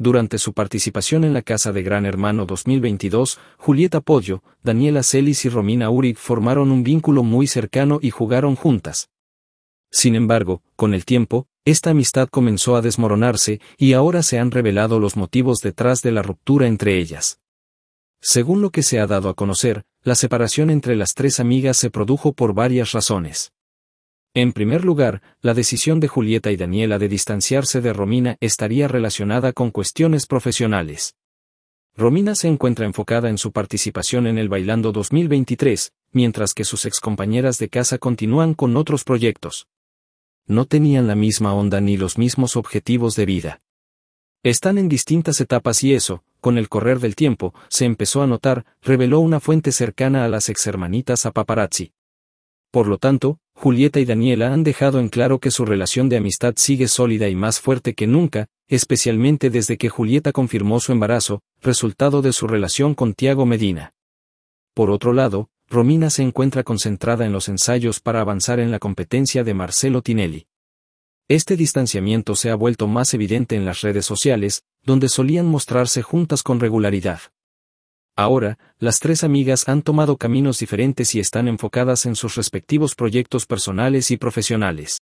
Durante su participación en la Casa de Gran Hermano 2022, Julieta Pollo, Daniela Celis y Romina Urig formaron un vínculo muy cercano y jugaron juntas. Sin embargo, con el tiempo, esta amistad comenzó a desmoronarse y ahora se han revelado los motivos detrás de la ruptura entre ellas. Según lo que se ha dado a conocer, la separación entre las tres amigas se produjo por varias razones. En primer lugar, la decisión de Julieta y Daniela de distanciarse de Romina estaría relacionada con cuestiones profesionales. Romina se encuentra enfocada en su participación en el Bailando 2023, mientras que sus excompañeras de casa continúan con otros proyectos. No tenían la misma onda ni los mismos objetivos de vida. Están en distintas etapas y eso, con el correr del tiempo, se empezó a notar, reveló una fuente cercana a las exhermanitas a paparazzi. Por lo tanto, Julieta y Daniela han dejado en claro que su relación de amistad sigue sólida y más fuerte que nunca, especialmente desde que Julieta confirmó su embarazo, resultado de su relación con Tiago Medina. Por otro lado, Romina se encuentra concentrada en los ensayos para avanzar en la competencia de Marcelo Tinelli. Este distanciamiento se ha vuelto más evidente en las redes sociales, donde solían mostrarse juntas con regularidad. Ahora, las tres amigas han tomado caminos diferentes y están enfocadas en sus respectivos proyectos personales y profesionales.